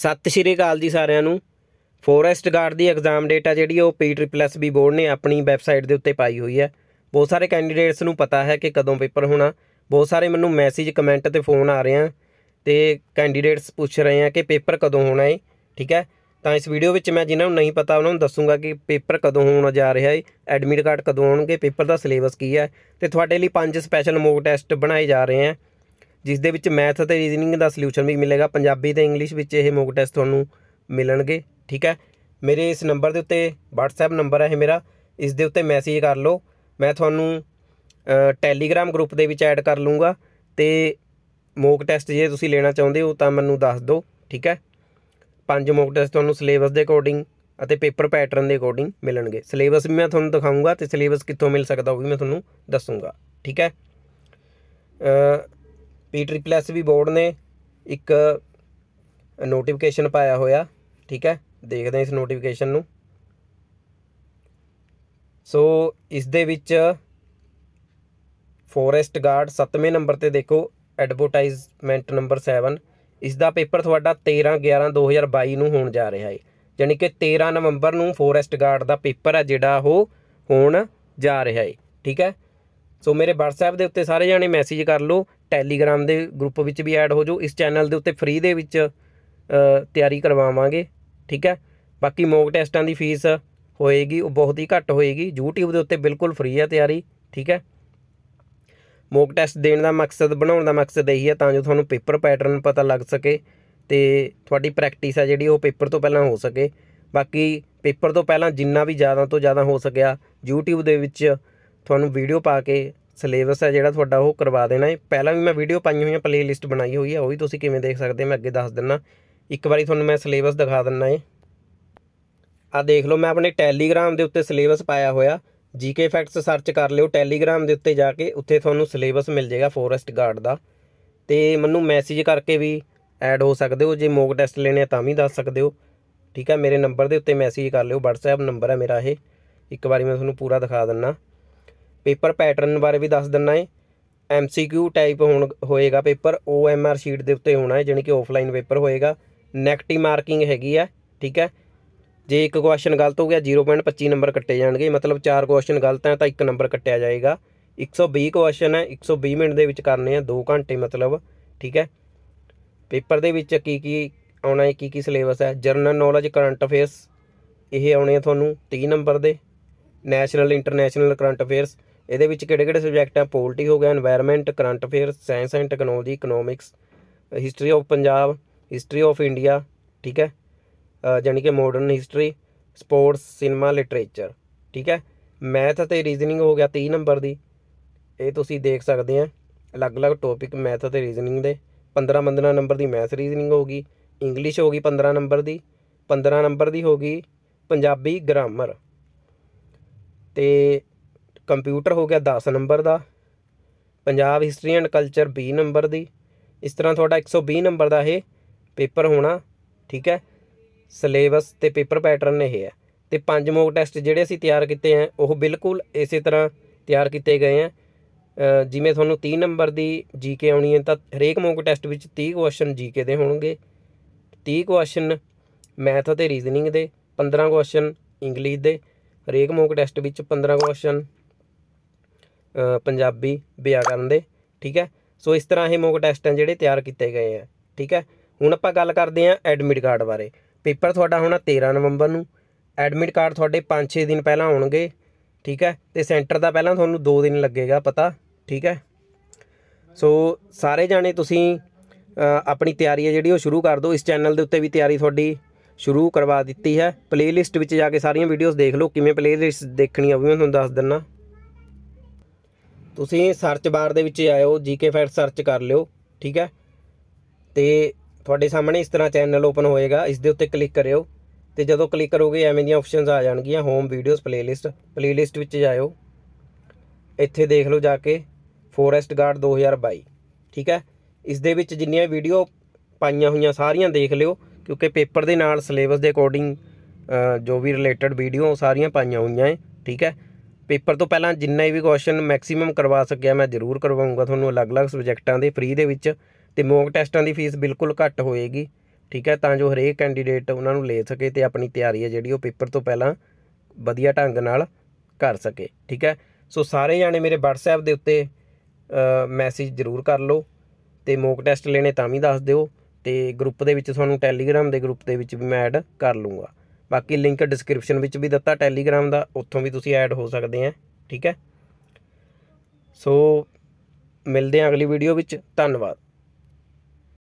ਸਤਿ ਸ਼੍ਰੀ ਅਕਾਲ ਜੀ ਸਾਰਿਆਂ ਨੂੰ ਫੋਰੈਸਟ ਗਾਰਡ ਦੀ ਐਗਜ਼ਾਮ ਡੇਟ ਆ ਜਿਹੜੀ ਉਹ ਪੀ ਪੀਟੀਪੀਐਸਬੀ ਬੋਰਡ ਨੇ ਆਪਣੀ ਵੈਬਸਾਈਟ ਦੇ ਉੱਤੇ ਪਾਈ ਹੋਈ ਹੈ ਬਹੁਤ ਸਾਰੇ ਕੈਂਡੀਡੇਟਸ ਨੂੰ ਪਤਾ ਹੈ ਕਿ ਕਦੋਂ ਪੇਪਰ ਹੋਣਾ ਬਹੁਤ ਸਾਰੇ ਮੈਨੂੰ ਮੈਸੇਜ ਕਮੈਂਟ ਤੇ ਫੋਨ ਆ ਰਹੇ ਆ ਤੇ ਕੈਂਡੀਡੇਟਸ ਪੁੱਛ ਰਹੇ ਆ ਕਿ ਪੇਪਰ ਕਦੋਂ ਹੋਣਾ ਹੈ ਠੀਕ ਹੈ ਤਾਂ ਇਸ ਵੀਡੀਓ ਵਿੱਚ ਮੈਂ ਜਿਨ੍ਹਾਂ ਨੂੰ ਨਹੀਂ ਪਤਾ ਉਹਨਾਂ ਨੂੰ ਦੱਸੂਗਾ ਕਿ ਪੇਪਰ ਕਦੋਂ ਹੋਣਾ ਜਾ ਰਿਹਾ ਹੈ ਐਡਮਿਟ ਕਾਰਡ ਕਦੋਂ ਆਉਣਗੇ ਪੇਪਰ ਦਾ ਸਿਲੇਬਸ ਕੀ ਹੈ ਤੇ ਤੁਹਾਡੇ ਲਈ ਪੰਜ ਸਪੈਸ਼ਲ ਮੋਕ ਟੈਸਟ ਬਣਾਏ ਜਾ ਰਹੇ ਆ ਜਿਸ ਦੇ ਵਿੱਚ ਮੈਥ ਅਤੇ ਰੀਜ਼ਨਿੰਗ ਦਾ ਸੋਲੂਸ਼ਨ ਵੀ ਮਿਲੇਗਾ ਪੰਜਾਬੀ ਤੇ ਇੰਗਲਿਸ਼ ਵਿੱਚ ਇਹ ਮੋਕ ਟੈਸਟ ਤੁਹਾਨੂੰ ਮਿਲਣਗੇ ਠੀਕ ਹੈ ਮੇਰੇ ਇਸ ਨੰਬਰ ਦੇ ਉੱਤੇ WhatsApp ਨੰਬਰ ਹੈ ਇਹ ਮੇਰਾ ਇਸ ਦੇ ਉੱਤੇ ਮੈਸੇਜ ਕਰ ਲਓ ਮੈਂ ਤੁਹਾਨੂੰ ਟੈਲੀਗ੍ਰam ਗਰੁੱਪ ਦੇ ਵਿੱਚ ਐਡ ਕਰ ਲੂੰਗਾ ਤੇ ਮੋਕ ਟੈਸਟ ਜੇ ਤੁਸੀਂ ਲੈਣਾ ਚਾਹੁੰਦੇ ਹੋ ਤਾਂ ਮੈਨੂੰ ਦੱਸ ਦਿਓ ਠੀਕ ਹੈ ਪੰਜ ਮੋਕ ਟੈਸਟ ਤੁਹਾਨੂੰ ਸਿਲੇਬਸ ਦੇ ਅਕੋਰਡਿੰਗ ਅਤੇ ਪੇਪਰ ਪੈਟਰਨ ਦੇ ਅਕੋਰਡਿੰਗ ਮਿਲਣਗੇ ਸਿਲੇਬਸ ਵੀ ਮੈਂ ਤੁਹਾਨੂੰ ਦਿਖਾਉਂਗਾ ਤੇ ਸਿਲੇਬਸ ਕਿੱਥੋਂ ਮਿਲ ਸਕਦਾ ਉਹ ਵੀ ਮੈਂ ਤੁਹਾਨੂੰ ਦੱਸੂੰਗਾ ਠੀਕ ਹੈ ਐਸ ਵੀ ਬੋਰਡ ਨੇ ਇੱਕ ਨੋਟੀਫਿਕੇਸ਼ਨ ਪਾਇਆ ਹੋਇਆ ਠੀਕ ਹੈ ਦੇਖਦੇ ਹਾਂ ਇਸ ਨੋਟੀਫਿਕੇਸ਼ਨ ਨੂੰ ਸੋ ਇਸ ਦੇ ਵਿੱਚ ਫੋਰੈਸਟ ਗਾਰਡ 7ਵੇਂ ਨੰਬਰ ਤੇ ਦੇਖੋ ਐਡਵਰਟਾਈਜ਼ਮੈਂਟ ਨੰਬਰ 7 ਇਸ ਦਾ ਪੇਪਰ ਤੁਹਾਡਾ 13 11 2022 ਨੂੰ ਹੋਣ ਜਾ ਰਿਹਾ ਹੈ ਯਾਨੀ ਕਿ 13 ਨਵੰਬਰ ਨੂੰ ਫੋਰੈਸਟ ਗਾਰਡ ਦਾ ਪੇਪਰ ਹੈ ਜਿਹੜਾ ਉਹ ਹੋਣ ਜਾ ਰਿਹਾ ਹੈ ਠੀਕ ਹੈ ਸੋ ਮੇਰੇ WhatsApp ਦੇ ਉੱਤੇ ਸਾਰੇ ਜਾਣੇ ਮੈਸੇਜ ਕਰ ਲਓ ਟੈਲੀਗ੍ਰਾਮ ਦੇ ਗਰੁੱਪ ਵਿੱਚ ਵੀ ਐਡ ਹੋ ਜਾਓ ਇਸ ਚੈਨਲ ਦੇ ਉੱਤੇ ਫ੍ਰੀ ਦੇ ਵਿੱਚ ਤਿਆਰੀ ਕਰਵਾਵਾਂਗੇ ਠੀਕ ਹੈ ਬਾਕੀ ਮੌਕ ਟੈਸਟਾਂ ਦੀ ਫੀਸ ਹੋਏਗੀ ਉਹ ਬਹੁਤ ਹੀ ਘੱਟ ਹੋਏਗੀ YouTube ਦੇ ਉੱਤੇ ਬਿਲਕੁਲ ਫ੍ਰੀ ਹੈ ਤਿਆਰੀ ਠੀਕ ਹੈ ਮੌਕ ਟੈਸਟ ਦੇਣ ਦਾ ਮਕਸਦ ਬਣਾਉਣ ਦਾ ਮਕਸਦ ਇਹੀ ਹੈ ਤਾਂ ਜੋ ਤੁਹਾਨੂੰ ਪੇਪਰ ਪੈਟਰਨ ਪਤਾ ਲੱਗ ਸਕੇ ਤੇ ਤੁਹਾਡੀ ਪ੍ਰੈਕਟਿਸ ਆ ਜਿਹੜੀ ਉਹ ਪੇਪਰ ਤੋਂ ਪਹਿਲਾਂ ਹੋ ਸਕੇ ਬਾਕੀ ਪੇਪਰ ਤੋਂ ਪਹਿਲਾਂ ਜਿੰਨਾ ਵੀ ਜ਼ਿਆਦਾ ਤੋਂ ਜ਼ਿਆਦਾ ਹੋ ਸਕਿਆ YouTube ਦੇ ਵਿੱਚ ਤੁਹਾਨੂੰ ਵੀਡੀਓ ਪਾ ਕੇ ਸਿਲੇਬਸ ਹੈ ਜਿਹੜਾ ਤੁਹਾਡਾ ਉਹ ਕਰਵਾ ਦੇਣਾ ਹੈ ਪਹਿਲਾਂ ਵੀ ਮੈਂ ਵੀਡੀਓ ਪਾਈ ਹੋਈਆਂ ਪਲੇਲਿਸਟ ਬਣਾਈ ਹੋਈ ਹੈ ਉਹ ਵੀ ਤੁਸੀਂ ਕਿਵੇਂ ਦੇਖ ਸਕਦੇ ਮੈਂ ਅੱਗੇ ਦੱਸ ਦਿੰਨਾ ਇੱਕ ਵਾਰੀ ਤੁਹਾਨੂੰ ਮੈਂ ਸਿਲੇਬਸ ਦਿਖਾ ਦਿੰਨਾ ਹੈ ਆ ਦੇਖ ਲਓ ਮੈਂ ਆਪਣੇ ਟੈਲੀਗ੍ਰਾਮ ਦੇ ਉੱਤੇ ਸਿਲੇਬਸ ਪਾਇਆ ਹੋਇਆ ਜੀਕੇ ਫੈਕਟਸ ਸਰਚ ਕਰ ਲਿਓ ਟੈਲੀਗ੍ਰਾਮ ਦੇ ਉੱਤੇ ਜਾ ਕੇ ਉੱਥੇ ਤੁਹਾਨੂੰ ਸਿਲੇਬਸ ਮਿਲ ਜਾਏਗਾ ਫੋਰੈਸਟ ਗਾਰਡ ਦਾ ਤੇ ਮੈਨੂੰ ਮੈਸੇਜ ਕਰਕੇ ਵੀ ਐਡ ਹੋ ਸਕਦੇ ਹੋ ਜੇ ਮੋਕ ਟੈਸਟ ਲੈਣੇ ਤਾਂ ਵੀ ਦੱਸ ਸਕਦੇ ਹੋ ਠੀਕ ਹੈ ਮੇਰੇ ਨੰਬਰ ਦੇ ਉੱਤੇ ਮੈਸੇਜ ਕਰ ਲਿਓ WhatsApp ਨੰਬਰ ਹੈ ਮੇਰਾ ਇਹ ਇੱਕ ਵਾਰੀ ਮੈਂ ਤੁਹਾਨੂੰ ਪੂਰਾ ਦਿਖਾ ਦਿੰਨਾ ਪੇਪਰ ਪੈਟਰਨ ਬਾਰੇ ਵੀ ਦੱਸ ਦਿੰਨਾ ਹੈ ਐਮਸੀਕਿਊ ਟਾਈਪ ਹੋਣ ਹੋਏਗਾ ਪੇਪਰ ਓਐਮਆਰ ਸ਼ੀਟ ਦੇ ਉੱਤੇ ਹੋਣਾ ਹੈ ਜਾਨੀ ਕਿ ਆਫਲਾਈਨ ਪੇਪਰ ਹੋਏਗਾ ਨੈਗੇਟਿਵ ਮਾਰਕਿੰਗ ਹੈਗੀ ਆ ਠੀਕ ਹੈ ਜੇ ਇੱਕ ਕੁਐਸਚਨ ਗਲਤ ਹੋ ਗਿਆ 0.25 ਨੰਬਰ ਕੱਟੇ ਜਾਣਗੇ ਮਤਲਬ ਚਾਰ ਕੁਐਸਚਨ ਗਲਤ ਹੈ ਤਾਂ ਇੱਕ ਨੰਬਰ ਕੱਟਿਆ ਜਾਏਗਾ 120 ਕੁਐਸਚਨ ਹੈ 120 ਮਿੰਟ ਦੇ ਵਿੱਚ ਕਰਨੇ ਆ 2 ਘੰਟੇ ਮਤਲਬ ਠੀਕ ਹੈ ਪੇਪਰ ਦੇ ਵਿੱਚ ਕੀ ਕੀ ਆਉਣਾ ਹੈ ਕੀ ਕੀ ਸਿਲੇਬਸ ਹੈ ਜਰਨਲ ਨੌਲੇਜ ਕਰੰਟ ਅਫੇਅਰਸ ਇਹ ਆਉਣੇ ਆ ਤੁਹਾਨੂੰ 30 ਨੰਬਰ ਦੇ ਨੈਸ਼ਨਲ ਇੰਟਰਨੈਸ਼ਨਲ ਕਰੰਟ ਅਫੇਅਰਸ ਇਹਦੇ ਵਿੱਚ ਕਿਹੜੇ-ਕਿਹੜੇ ਸਬਜੈਕਟ ਆ ਪੋਲਿਟੀ ਹੋ ਗਿਆ environment current affair science and technology economics history of Punjab history of India ਠੀਕ ਹੈ ਜਾਨੀ ਕਿ modern history sports cinema literature ਠੀਕ ਹੈ ਮੈਥ ਅਤੇ ਰੀਜ਼ਨਿੰਗ ਹੋ ਗਿਆ 30 ਨੰਬਰ ਦੀ ਇਹ ਤੁਸੀਂ ਦੇਖ ਸਕਦੇ ਆ ਅਲੱਗ-ਅਲੱਗ ਟੌਪਿਕ ਮੈਥ ਅਤੇ ਰੀਜ਼ਨਿੰਗ ਦੇ 15 ਮੰਦਨਾ ਨੰਬਰ ਦੀ ਮੈਥ ਰੀਜ਼ਨਿੰਗ ਹੋਗੀ ਇੰਗਲਿਸ਼ ਹੋਗੀ 15 ਨੰਬਰ ਦੀ 15 ਨੰਬਰ ਦੀ ਹੋਗੀ ਪੰਜਾਬੀ ਗ੍ਰਾਮਰ ਤੇ ਕੰਪਿਊਟਰ ਹੋ ਗਿਆ 10 ਨੰਬਰ ਦਾ Punjab history and culture 20 number ਦੀ ਇਸ ਤਰ੍ਹਾਂ ਤੁਹਾਡਾ 120 ਨੰਬਰ ਦਾ ਇਹ ਪੇਪਰ ਹੋਣਾ ਠੀਕ ਹੈ ਸਿਲੇਬਸ ਤੇ ਪੇਪਰ ਪੈਟਰਨ ਇਹ ਹੈ ਤੇ ਪੰਜ ਮੋਕ ਟੈਸਟ ਜਿਹੜੇ ਅਸੀਂ ਤਿਆਰ ਕੀਤੇ ਆ ਉਹ ਬਿਲਕੁਲ ਇਸੇ ਤਰ੍ਹਾਂ ਤਿਆਰ ਕੀਤੇ ਗਏ ਆ ਜਿਵੇਂ ਤੁਹਾਨੂੰ 30 ਨੰਬਰ ਦੀ ਜੀਕੇ ਆਉਣੀ ਹੈ ਤਾਂ ਹਰੇਕ ਮੋਕ ਟੈਸਟ ਵਿੱਚ 30 ਕੁਐਸਚਨ ਜੀਕੇ ਦੇ ਹੋਣਗੇ 30 ਕੁਐਸਚਨ ਮੈਥ ਅਤੇ ਰੀਜ਼ਨਿੰਗ ਦੇ 15 ਕੁਐਸਚਨ ਇੰਗਲਿਸ਼ ਦੇ ਹਰੇਕ ਮੋਕ ਟੈਸਟ ਵਿੱਚ 15 ਕੁਐਸਚਨ ਪੰਜਾਬੀ ਵਿਆਕਰਨ ਦੇ ਠੀਕ ਹੈ ਸੋ ਇਸ ਤਰ੍ਹਾਂ ਇਹ ਮੋਕ ਟੈਸਟ ਹੈ ਜਿਹੜੇ ਤਿਆਰ ਕੀਤੇ ਗਏ ਆ ਠੀਕ ਹੈ ਹੁਣ ਆਪਾਂ ਗੱਲ ਕਰਦੇ ਆ ਐਡਮਿਟ ਕਾਰਡ ਬਾਰੇ ਪੇਪਰ ਤੁਹਾਡਾ ਹੋਣਾ 13 ਨਵੰਬਰ ਨੂੰ ਐਡਮਿਟ ਕਾਰਡ ਤੁਹਾਡੇ 5-6 ਦਿਨ ਪਹਿਲਾਂ ਆਉਣਗੇ ਠੀਕ ਹੈ ਤੇ ਸੈਂਟਰ ਦਾ ਪਹਿਲਾਂ ਤੁਹਾਨੂੰ 2 ਦਿਨ ਲੱਗੇਗਾ ਪਤਾ ਠੀਕ ਹੈ ਸੋ ਸਾਰੇ ਜਾਣੇ ਤੁਸੀਂ ਆਪਣੀ ਤਿਆਰੀ ਹੈ ਜਿਹੜੀ ਉਹ ਸ਼ੁਰੂ ਕਰ ਦਿਓ ਇਸ ਚੈਨਲ ਦੇ ਉੱਤੇ ਵੀ ਤਿਆਰੀ ਤੁਹਾਡੀ ਸ਼ੁਰੂ ਕਰਵਾ ਦਿੱਤੀ ਹੈ ਪਲੇਲਿਸਟ ਵਿੱਚ ਜਾ ਕੇ ਸਾਰੀਆਂ ਵੀਡੀਓਜ਼ ਦੇਖ ਲਓ ਕਿਵੇਂ ਪਲੇਲਿਸਟ ਦੇਖਣੀ ਆ ਉਹ ਵੀ ਮੈਂ ਤੁਹਾਨੂੰ ਦੱਸ ਦਿੰਨਾ ਤੁਸੀਂ ਸਰਚ ਬਾਰ ਦੇ ਵਿੱਚ ਆਇਓ ਜੀਕੇ ਫੈਟ ਸਰਚ ਕਰ ਲਿਓ ਠੀਕ ਹੈ ਤੇ ਤੁਹਾਡੇ ਸਾਹਮਣੇ ਇਸ ਤਰ੍ਹਾਂ ਚੈਨਲ ਓਪਨ ਹੋਏਗਾ ਇਸ ਦੇ ਉੱਤੇ ਕਲਿੱਕ ਕਰਿਓ ਤੇ ਜਦੋਂ ਕਲਿੱਕ ਕਰੋਗੇ ਐਵੇਂ ਦੀਆਂ ਆਪਸ਼ਨਸ ਆ ਜਾਣਗੀਆਂ ਹੋਮ ਵੀਡੀਓਜ਼ ਪਲੇਲਿਸਟ ਪਲੇਲਿਸਟ ਵਿੱਚ ਜਾਇਓ ਇੱਥੇ ਦੇਖ ਲਓ ਜਾ ਕੇ ਫੋਰੈਸਟ ਗਾਰਡ 2022 ਠੀਕ ਹੈ ਇਸ ਦੇ ਵਿੱਚ ਜਿੰਨੀਆਂ ਵੀਡੀਓ ਪਾਈਆਂ ਹੋਈਆਂ ਸਾਰੀਆਂ ਦੇਖ ਲਿਓ ਕਿਉਂਕਿ ਪੇਪਰ ਦੇ ਨਾਲ ਸਿਲੇਬਸ ਦੇ ਅਕੋਰਡਿੰਗ ਜੋ ਵੀ ਰਿਲੇਟਡ ਵੀਡੀਓ ਸਾਰੀਆਂ ਪਾਈਆਂ ਹੋਈਆਂ ਹੈ ਠੀਕ ਹੈ ਪੇਪਰ ਤੋਂ ਪਹਿਲਾਂ ਜਿੰਨੇ ਵੀ ਕੁਐਸਚਨ ਮੈਕਸਿਮਮ ਕਰਵਾ ਸਕਿਆ ਮੈਂ ਜ਼ਰੂਰ ਕਰਵਾਉਂਗਾ ਤੁਹਾਨੂੰ ਅਲੱਗ-ਅਲੱਗ ਸਬਜੈਕਟਾਂ ਦੇ ਫ੍ਰੀ ਦੇ ਵਿੱਚ ਤੇ ਮੌਕ ਟੈਸਟਾਂ ਦੀ ਫੀਸ ਬਿਲਕੁਲ ਘੱਟ ਹੋਏਗੀ ਠੀਕ ਹੈ ਤਾਂ ਜੋ ਹਰੇਕ ਕੈਂਡੀਡੇਟ ਉਹਨਾਂ ਨੂੰ ਲੈ ਸਕੇ ਤੇ ਆਪਣੀ ਤਿਆਰੀ ਹੈ ਜਿਹੜੀ ਉਹ ਪੇਪਰ ਤੋਂ ਪਹਿਲਾਂ ਵਧੀਆ ਢੰਗ ਨਾਲ ਕਰ ਸਕੇ ਠੀਕ ਹੈ ਸੋ ਸਾਰੇ ਜਾਣੇ ਮੇਰੇ WhatsApp ਦੇ ਉੱਤੇ ਮੈਸੇਜ ਜ਼ਰੂਰ ਕਰ ਲਓ ਤੇ ਮੌਕ ਟੈਸਟ ਲੈਣੇ ਤਾਂ ਵੀ ਦੱਸ ਦਿਓ ਤੇ ਗਰੁੱਪ ਦੇ ਵਿੱਚ ਤੁਹਾਨੂੰ ਟੈਲੀਗ੍ਰਾਮ ਦੇ ਗਰੁੱਪ ਦੇ ਵਿੱਚ ਵੀ ਮੈਂ ਐਡ ਕਰ ਲੂੰਗਾ ਬਾਕੀ ਲਿੰਕ ਡਿਸਕ੍ਰਿਪਸ਼ਨ ਵਿੱਚ ਵੀ ਦਿੱਤਾ ਟੈਲੀਗ੍ਰਾਮ ਦਾ ਉੱਥੋਂ ਵੀ ਤੁਸੀਂ ਐਡ ਹੋ ਸਕਦੇ ਆ ਠੀਕ ਹੈ ਸੋ ਮਿਲਦੇ ਆ ਅਗਲੀ ਵੀਡੀਓ ਵਿੱਚ ਧੰਨਵਾਦ